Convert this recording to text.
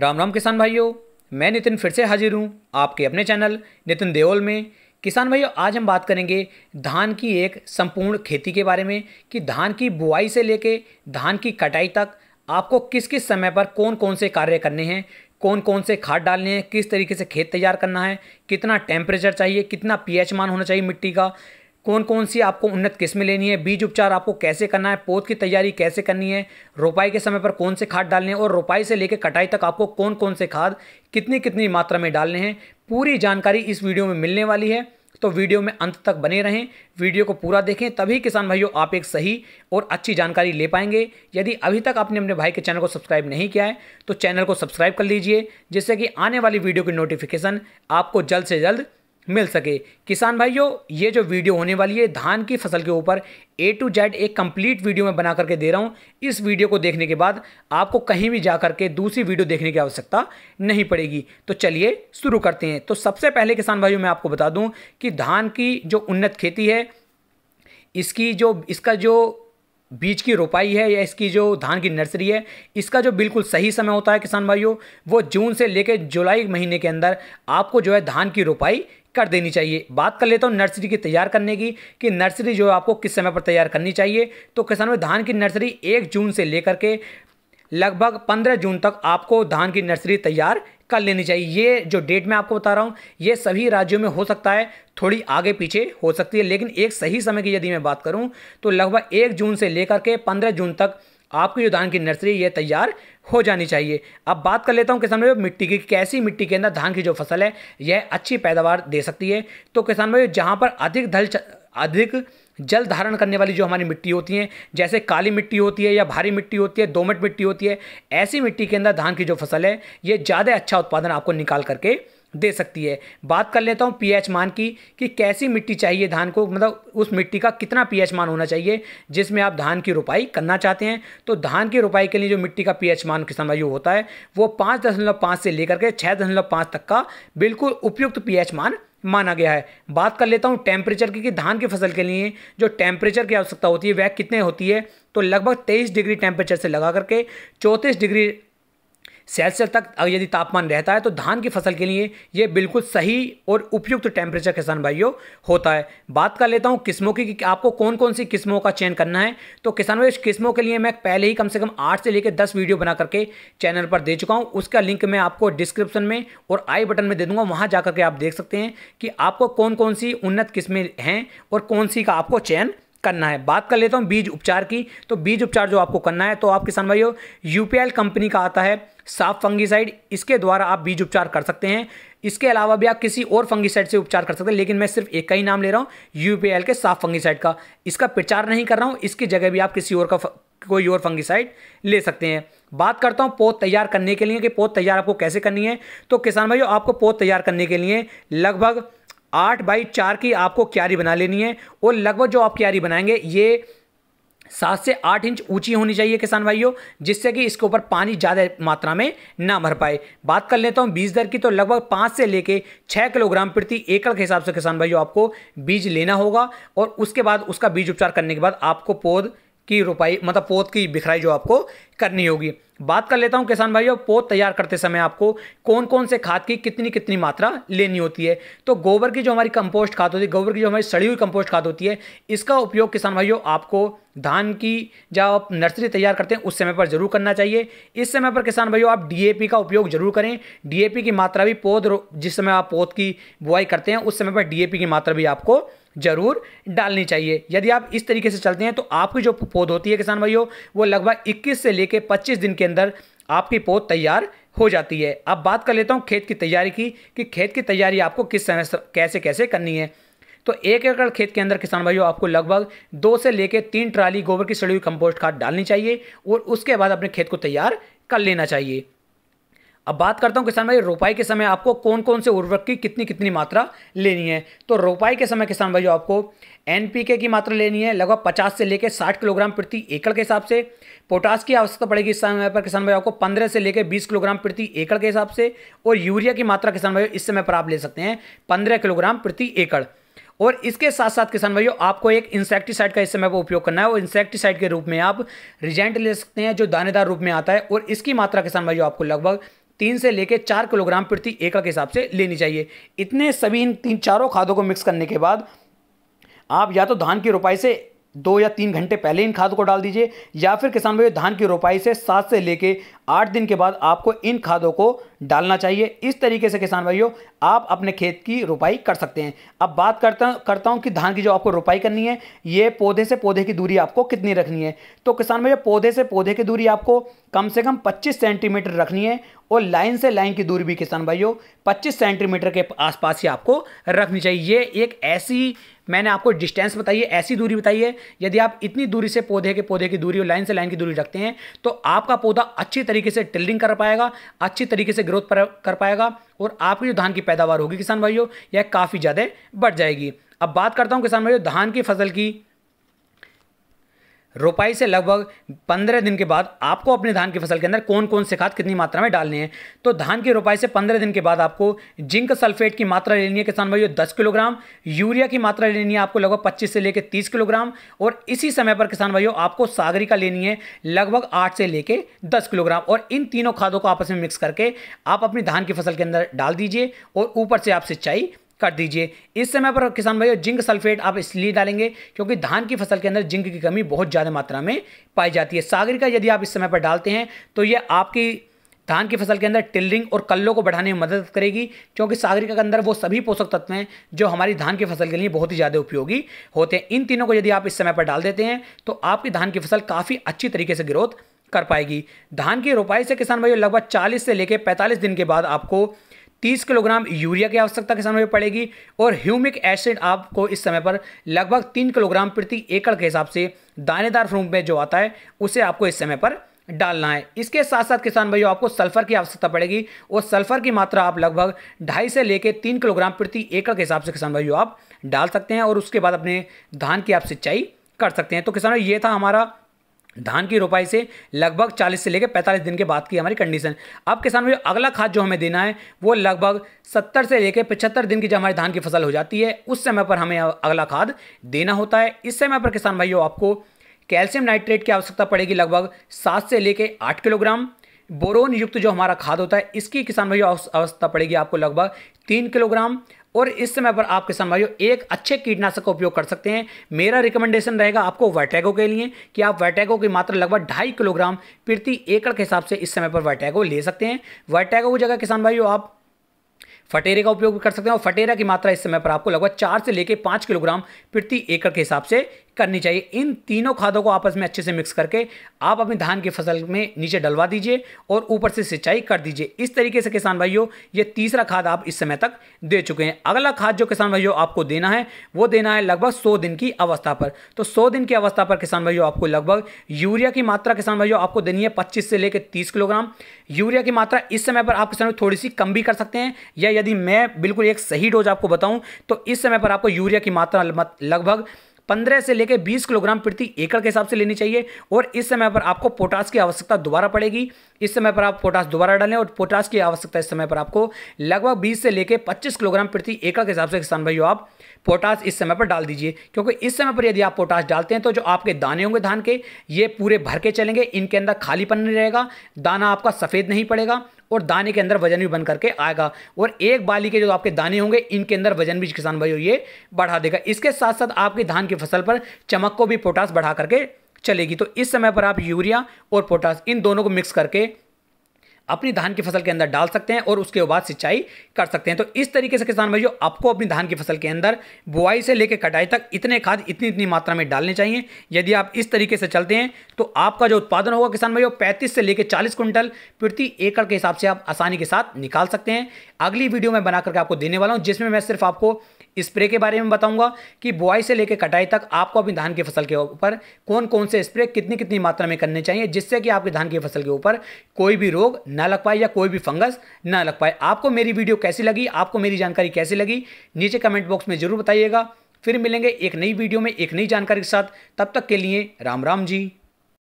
राम राम किसान भाइयों मैं नितिन फिर से हाजिर हूँ आपके अपने चैनल नितिन देओल में किसान भाइयों आज हम बात करेंगे धान की एक संपूर्ण खेती के बारे में कि धान की बुआई से लेके धान की कटाई तक आपको किस किस समय पर कौन कौन से कार्य करने हैं कौन कौन से खाद डालने हैं किस तरीके से खेत तैयार करना है कितना टेम्परेचर चाहिए कितना पी मान होना चाहिए मिट्टी का कौन कौन सी आपको उन्नत किस्में लेनी है बीज उपचार आपको कैसे करना है पौध की तैयारी कैसे करनी है रोपाई के समय पर कौन से खाद डालने हैं और रोपाई से लेकर कटाई तक आपको कौन कौन से खाद कितनी कितनी मात्रा में डालने हैं पूरी जानकारी इस वीडियो में मिलने वाली है तो वीडियो में अंत तक बने रहें वीडियो को पूरा देखें तभी किसान भाइयों आप एक सही और अच्छी जानकारी ले पाएंगे यदि अभी तक आपने अपने भाई के चैनल को सब्सक्राइब नहीं किया है तो चैनल को सब्सक्राइब कर लीजिए जिससे कि आने वाली वीडियो की नोटिफिकेशन आपको जल्द से जल्द मिल सके किसान भाइयों ये जो वीडियो होने वाली है धान की फसल के ऊपर ए टू जेड एक कंप्लीट वीडियो मैं बना करके दे रहा हूँ इस वीडियो को देखने के बाद आपको कहीं भी जा करके दूसरी वीडियो देखने की आवश्यकता नहीं पड़ेगी तो चलिए शुरू करते हैं तो सबसे पहले किसान भाइयों मैं आपको बता दूँ कि धान की जो उन्नत खेती है इसकी जो इसका जो बीज की रोपाई है या इसकी जो धान की नर्सरी है इसका जो बिल्कुल सही समय होता है किसान भाइयों वो जून से लेकर जुलाई महीने के अंदर आपको जो है धान की रोपाई कर देनी चाहिए बात कर लेता हूँ नर्सरी की तैयार करने की कि नर्सरी जो है आपको किस समय पर तैयार करनी चाहिए तो किसानों में धान की नर्सरी एक जून से लेकर के लगभग पंद्रह जून तक आपको धान की नर्सरी तैयार कर लेनी चाहिए ये जो डेट मैं आपको बता रहा हूँ ये सभी राज्यों में हो सकता है थोड़ी आगे पीछे हो सकती है लेकिन एक सही समय की यदि मैं बात करूँ तो लगभग एक जून से लेकर के पंद्रह जून तक आपकी जो धान की नर्सरी ये तैयार हो जानी चाहिए अब बात कर लेता हूँ किसान भाई मिट्टी की कैसी मिट्टी के अंदर धान की जो फसल है यह अच्छी पैदावार दे सकती है तो किसान भाई जहाँ पर अधिक धल अधिक जल धारण करने वाली जो हमारी मिट्टी होती है जैसे काली मिट्टी होती है या भारी मिट्टी होती है दोमट मिट्टी होती है ऐसी मिट्टी के अंदर धान की जो फसल है ये ज़्यादा अच्छा उत्पादन आपको निकाल करके दे सकती है बात कर लेता हूँ पीएच मान की कि कैसी मिट्टी चाहिए धान को मतलब उस मिट्टी का कितना पीएच मान होना चाहिए जिसमें आप धान की रोपाई करना चाहते हैं तो धान की रोपाई के लिए जो मिट्टी का पीएच मान किसान भाइयों होता है वो पाँच दशमलव पाँच से लेकर के छः दशमलव पाँच तक का बिल्कुल उपयुक्त पी मान माना गया है बात कर लेता हूँ टेम्परेचर की कि धान की फसल के लिए जो टेम्परेचर की आवश्यकता होती है वह कितने होती है तो लगभग तेईस डिग्री टेम्परेचर से लगा करके चौंतीस डिग्री सेल्सियस तक यदि तापमान रहता है तो धान की फसल के लिए ये बिल्कुल सही और उपयुक्त टेम्परेचर किसान भाइयों होता है बात कर लेता हूँ किस्मों की कि आपको कौन कौन सी किस्मों का चयन करना है तो किसान भाई किस्मों के लिए मैं पहले ही कम से कम आठ से लेकर दस वीडियो बना करके चैनल पर दे चुका हूँ उसका लिंक मैं आपको डिस्क्रिप्शन में और आई बटन में दे दूंगा वहाँ जा करके आप देख सकते हैं कि आपको कौन कौन सी उन्नत किस्में हैं और कौन सी का आपको चयन करना है बात कर लेता हूँ बीज उपचार की तो बीज उपचार जो आपको करना है तो आप किसान भाइयों यूपीएल कंपनी का आता है साफ फंगीसाइड इसके द्वारा आप बीज उपचार कर सकते हैं इसके अलावा भी आप किसी और फंगीसाइड से उपचार कर सकते हैं लेकिन मैं सिर्फ एक का ही नाम ले रहा हूँ यूपीएल के साफ फंगीसाइड का इसका प्रचार नहीं कर रहा हूँ इसकी जगह भी आप किसी और का कोई और फंगीसाइड ले सकते हैं बात करता हूँ पौध तैयार करने के लिए कि पौध तैयार आपको कैसे करनी है तो किसान भाइयों आपको पौध तैयार करने के लिए लगभग आठ बाई चार की आपको क्यारी बना लेनी है और लगभग जो आप क्यारी बनाएंगे ये सात से आठ इंच ऊंची होनी चाहिए किसान भाइयों जिससे कि इसके ऊपर पानी ज़्यादा मात्रा में ना भर पाए बात कर लेता हूँ बीज दर की तो लगभग पाँच से लेके छः किलोग्राम प्रति एकड़ के हिसाब से किसान भाइयों आपको बीज लेना होगा और उसके बाद उसका बीज उपचार करने के बाद आपको पौध की रुपाई मतलब पोत की बिखराई जो आपको करनी होगी बात कर लेता हूँ किसान भाइयों पोत तैयार करते समय आपको कौन कौन से खाद की कितनी कितनी मात्रा लेनी होती है तो गोबर की जो हमारी कंपोस्ट खाद होती है गोबर की जो हमारी सड़ी हुई कंपोस्ट खाद होती है इसका उपयोग किसान भाइयों आपको धान की जब आप नर्सरी तैयार करते हैं उस समय पर जरूर करना चाहिए इस समय पर किसान भाइयों आप डी का उपयोग जरूर करें डी की मात्रा भी पौध जिस समय आप पौध की बुआई करते हैं उस समय पर डी की मात्रा भी आपको ज़रूर डालनी चाहिए यदि आप इस तरीके से चलते हैं तो आपकी जो पौध होती है किसान भाइयों वो लगभग 21 से लेकर 25 दिन के अंदर आपकी पौध तैयार हो जाती है अब बात कर लेता हूँ खेत की तैयारी की कि खेत की तैयारी आपको किस समय कैसे कैसे करनी है तो एक एकड़ खेत के अंदर किसान भाइयों आपको लगभग दो से लेकर तीन ट्राली गोबर की सड़ी हुई कंपोस्ट खाद डालनी चाहिए और उसके बाद अपने खेत को तैयार कर लेना चाहिए अब बात करता हूँ किसान भाई रोपाई के समय आपको कौन कौन से उर्वरक की कितनी कितनी मात्रा लेनी है तो रोपाई के समय किसान भाई आपको एन की मात्रा लेनी है लगभग पचास से लेकर साठ किलोग्राम प्रति एकड़ के हिसाब से पोटास की आवश्यकता पड़ेगी इस समय पर किसान भाई आपको पंद्रह से लेकर बीस किलोग्राम प्रति एकड़ के हिसाब से और यूरिया की मात्रा किसान भाई इस समय पर आप ले सकते हैं पंद्रह किलोग्राम प्रति एकड़ और इसके साथ साथ किसान भाइयों आपको एक इंसेक्टिसाइड का इस समय पर उपयोग करना है और इंसेक्टिसाइड के रूप में आप रिजेंट ले सकते हैं जो दानेदार रूप में आता है और इसकी मात्रा किसान भाइयों आपको लगभग तीन से लेकर चार किलोग्राम प्रति एकड़ के हिसाब से लेनी चाहिए इतने सभी इन तीन चारों खादों को मिक्स करने के बाद आप या तो धान की रोपाई से दो या तीन घंटे पहले इन खादों को डाल दीजिए या फिर किसान भाई धान की रोपाई से सात से लेके आठ दिन के बाद आपको इन खादों को डालना चाहिए इस तरीके से किसान भाइयों आप अपने खेत की रोपाई कर सकते हैं अब बात करता करता हूँ कि धान की जो आपको रोपाई करनी है ये पौधे से पौधे की दूरी आपको कितनी रखनी है तो किसान भाइयों पौधे से पौधे की दूरी आपको कम से कम 25 सेंटीमीटर रखनी है और लाइन से लाइन की दूरी भी किसान भाइयों 25 सेंटीमीटर के आसपास ही आपको रखनी चाहिए ये एक ऐसी मैंने आपको डिस्टेंस बताई है ऐसी दूरी बताई है यदि आप इतनी दूरी से पौधे के पौधे की दूरी और लाइन से लाइन की दूरी रखते हैं तो आपका पौधा अच्छी तरीके से टिल्डिंग कर पाएगा अच्छी तरीके से ग्रोथ कर पाएगा और आपकी जो धान की पैदावार होगी किसान भाइयों यह काफ़ी ज़्यादा बढ़ जाएगी अब बात करता हूँ किसान भाइयों धान की फसल की रोपाई से लगभग पंद्रह दिन के बाद आपको अपने धान की फसल के अंदर कौन कौन से खाद कितनी मात्रा में डालने हैं तो धान की रोपाई से पंद्रह दिन के बाद आपको जिंक सल्फेट की मात्रा लेनी है किसान भाइयों दस किलोग्राम यूरिया की मात्रा लेनी है आपको लगभग पच्चीस से लेकर तीस किलोग्राम और इसी समय पर किसान भाइयों आपको सागरी का लेनी है लगभग आठ से लेकर दस किलोग्राम और इन तीनों खादों को आपस में मिक्स करके आप अपनी धान की फसल के अंदर डाल दीजिए और ऊपर से आप सिंचाई कर दीजिए इस समय पर किसान भाइयों जिंक सल्फेट आप इसलिए डालेंगे क्योंकि धान की फसल के अंदर जिंक की कमी बहुत ज़्यादा मात्रा में पाई जाती है सागर का यदि आप इस समय पर डालते हैं तो ये आपकी धान की फसल के अंदर टिलरिंग और कल्लों को बढ़ाने में मदद करेगी क्योंकि सागरिका के अंदर वो सभी पोषक तत्व हैं जो हमारी धान की फसल के लिए बहुत ही ज़्यादा उपयोगी होते हैं इन तीनों को यदि आप इस समय पर डाल देते हैं तो आपकी धान की फसल काफ़ी अच्छी तरीके से ग्रोथ कर पाएगी धान की रोपाई से किसान भाइयों लगभग 40 से लेकर 45 दिन के बाद आपको 30 किलोग्राम यूरिया की आवश्यकता किसान में पड़ेगी और ह्यूमिक एसिड आपको इस समय पर लगभग तीन किलोग्राम प्रति एकड़ के हिसाब से दानेदार फ्रूम में जो आता है उसे आपको इस समय पर डालना है इसके साथ साथ किसान भाइयों आपको सल्फर की आवश्यकता पड़ेगी और सल्फर की मात्रा आप लगभग ढाई से लेकर तीन किलोग्राम प्रति एकड़ के हिसाब से किसान भाइयों आप डाल सकते हैं और उसके बाद अपने धान की आप सिंचाई कर सकते हैं तो किसानों ये था हमारा धान की रोपाई से लगभग 40 से लेकर 45 दिन के बाद की हमारी कंडीशन अब किसान भाई अगला खाद जो हमें देना है वो लगभग 70 से लेकर 75 दिन की जब हमारी धान की फसल हो जाती है उस समय पर हमें अगला खाद देना होता है इस समय पर किसान भाइयों आपको कैल्शियम नाइट्रेट की आवश्यकता पड़ेगी लगभग सात से लेकर आठ किलोग्राम बोरोन युक्त जो हमारा खाद होता है इसकी किसान भाइयों आवश्यकता पड़ेगी आपको लगभग तीन किलोग्राम और इस समय पर आप किसान भाइयों एक अच्छे कीटनाशक का उपयोग कर सकते हैं मेरा रिकमेंडेशन रहेगा आपको वैटैगो के लिए कि आप वैटैगो की मात्रा लगभग ढाई किलोग्राम प्रति एकड़ के हिसाब से इस समय पर वैटैगो ले सकते हैं वैटैगो की जगह किसान भाइयों आप फटेरे का उपयोग कर सकते हैं और फटेरा की मात्रा इस समय पर आपको लगभग चार से लेकर पाँच किलोग्राम प्रति एकड़ के हिसाब से करनी चाहिए इन तीनों खादों को आपस में अच्छे से मिक्स करके आप अपनी धान की फसल में नीचे डलवा दीजिए और ऊपर से सिंचाई कर दीजिए इस तरीके से किसान भाइयों ये तीसरा खाद आप इस समय तक दे चुके हैं अगला खाद जो किसान भाइयों आपको देना है वो देना है लगभग सौ दिन की अवस्था पर तो सौ दिन की अवस्था पर किसान भाइयों आपको लगभग यूरिया की मात्रा किसान भाइयों आपको देनी है पच्चीस से लेकर तीस किलोग्राम यूरिया की मात्रा इस समय पर आप किसान थोड़ी सी कम भी कर सकते हैं या यदि मैं बिल्कुल एक सही डोज आपको बताऊँ तो इस समय पर आपको यूरिया की मात्रा लगभग पंद्रह से लेकर बीस किलोग्राम प्रति एकड़ के हिसाब से लेनी चाहिए और इस समय पर आपको पोटास की आवश्यकता दोबारा पड़ेगी इस समय पर आप पोटास दोबारा डालें और पोटास की आवश्यकता इस समय पर आपको लगभग बीस से लेकर पच्चीस किलोग्राम प्रति एकड़ के हिसाब से किसान भाइयों आप पोटास इस समय पर डाल दीजिए क्योंकि इस समय पर यदि आप पोटास डालते हैं तो जो आपके दाने होंगे धान के ये पूरे भर के चलेंगे इनके अंदर खालीपन नहीं रहेगा दाना आपका सफ़ेद नहीं पड़ेगा और दाने के अंदर वजन भी बन करके आएगा और एक बाली के जो आपके दाने होंगे इनके अंदर वजन भी किसान भाइयों ये बढ़ा देगा इसके साथ साथ आपकी धान की फसल पर चमक को भी पोटास बढ़ा करके चलेगी तो इस समय पर आप यूरिया और पोटास इन दोनों को मिक्स करके अपनी धान की फसल के अंदर डाल सकते हैं और उसके बाद सिंचाई कर सकते हैं तो इस तरीके से किसान भाइयों आपको अपनी धान की फसल के अंदर बुआई से लेकर कटाई तक इतने खाद इतनी इतनी मात्रा में डालने चाहिए यदि आप इस तरीके से चलते हैं तो आपका जो उत्पादन होगा किसान भाइयों पैंतीस से लेकर चालीस कुंटल प्रति एकड़ के हिसाब से आप आसानी के साथ निकाल सकते हैं अगली वीडियो मैं बना करके आपको देने वाला हूँ जिसमें मैं सिर्फ आपको स्प्रे के बारे में बताऊंगा कि बुआई से लेकर कटाई तक आपको अपनी धान की फसल के ऊपर कौन कौन से स्प्रे कितनी कितनी मात्रा में करने चाहिए जिससे कि आपके धान की फसल के ऊपर कोई भी रोग ना लग पाए या कोई भी फंगस ना लग पाए आपको मेरी वीडियो कैसी लगी आपको मेरी जानकारी कैसी लगी नीचे कमेंट बॉक्स में जरूर बताइएगा फिर मिलेंगे एक नई वीडियो में एक नई जानकारी के साथ तब तक के लिए राम राम जी